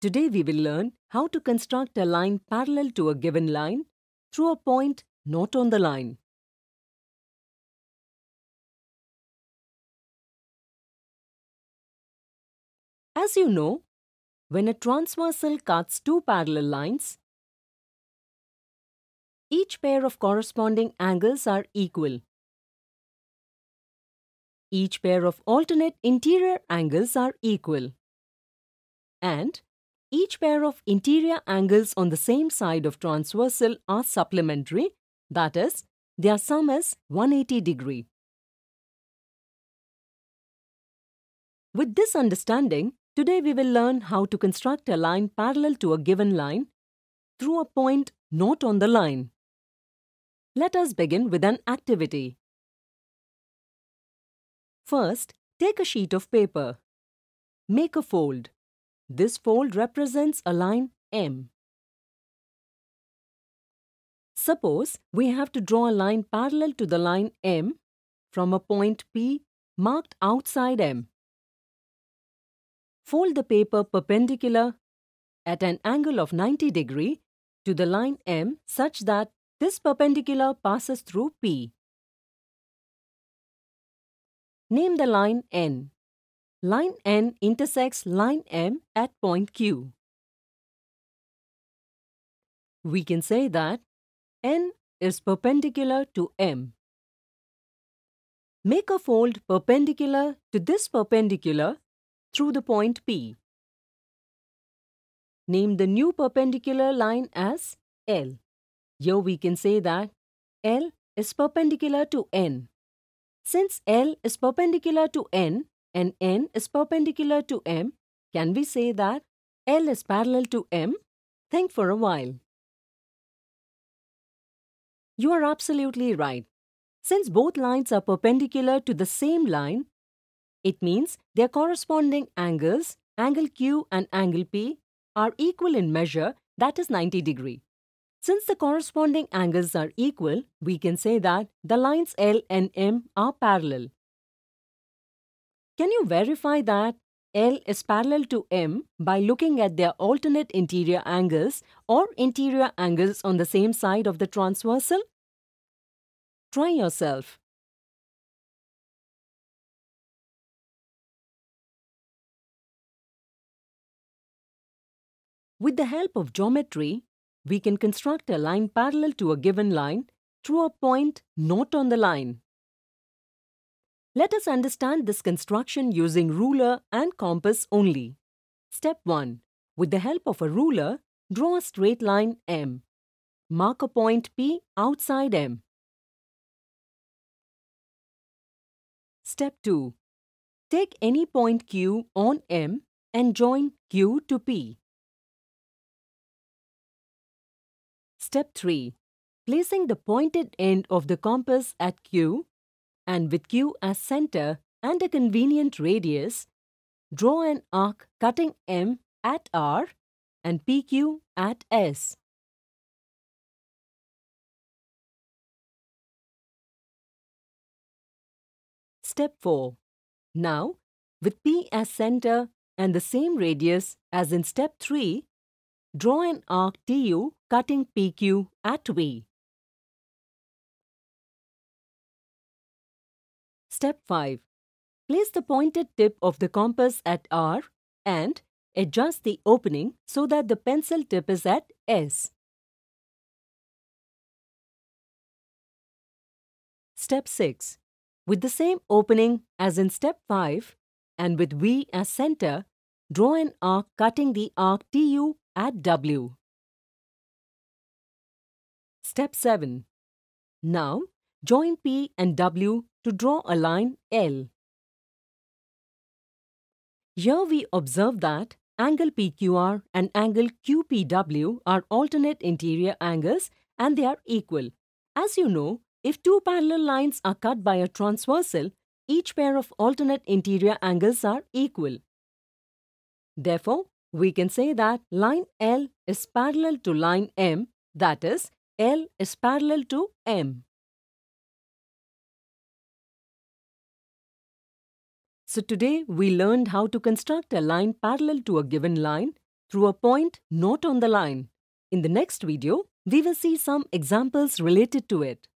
Today we will learn how to construct a line parallel to a given line through a point not on the line. As you know, when a transversal cuts two parallel lines, each pair of corresponding angles are equal. Each pair of alternate interior angles are equal. And each pair of interior angles on the same side of transversal are supplementary, that is, their sum is 180 degree. With this understanding, today we will learn how to construct a line parallel to a given line through a point not on the line. Let us begin with an activity. First, take a sheet of paper. Make a fold. This fold represents a line M. Suppose we have to draw a line parallel to the line M from a point P marked outside M. Fold the paper perpendicular at an angle of 90 degree to the line M such that this perpendicular passes through P. Name the line N. Line N intersects line M at point Q. We can say that N is perpendicular to M. Make a fold perpendicular to this perpendicular through the point P. Name the new perpendicular line as L. Here we can say that L is perpendicular to N. Since L is perpendicular to N, and n is perpendicular to m, can we say that L is parallel to m? Think for a while. You are absolutely right. Since both lines are perpendicular to the same line, it means their corresponding angles, angle Q and angle P, are equal in measure, that is 90 degree. Since the corresponding angles are equal, we can say that the lines L and M are parallel. Can you verify that L is parallel to M by looking at their alternate interior angles or interior angles on the same side of the transversal? Try yourself. With the help of geometry, we can construct a line parallel to a given line through a point not on the line. Let us understand this construction using ruler and compass only. Step 1. With the help of a ruler, draw a straight line M. Mark a point P outside M. Step 2. Take any point Q on M and join Q to P. Step 3. Placing the pointed end of the compass at Q, and with Q as center and a convenient radius, draw an arc cutting M at R and PQ at S. Step 4. Now, with P as center and the same radius as in step 3, draw an arc TU cutting PQ at V. Step 5. Place the pointed tip of the compass at R and adjust the opening so that the pencil tip is at S. Step 6. With the same opening as in step 5 and with V as center, draw an arc cutting the arc TU at W. Step 7. Now, join P and W to draw a line L. Here we observe that angle PQR and angle QPW are alternate interior angles and they are equal. As you know, if two parallel lines are cut by a transversal, each pair of alternate interior angles are equal. Therefore, we can say that line L is parallel to line M, that is, L is parallel to M. So today we learned how to construct a line parallel to a given line through a point not on the line. In the next video, we will see some examples related to it.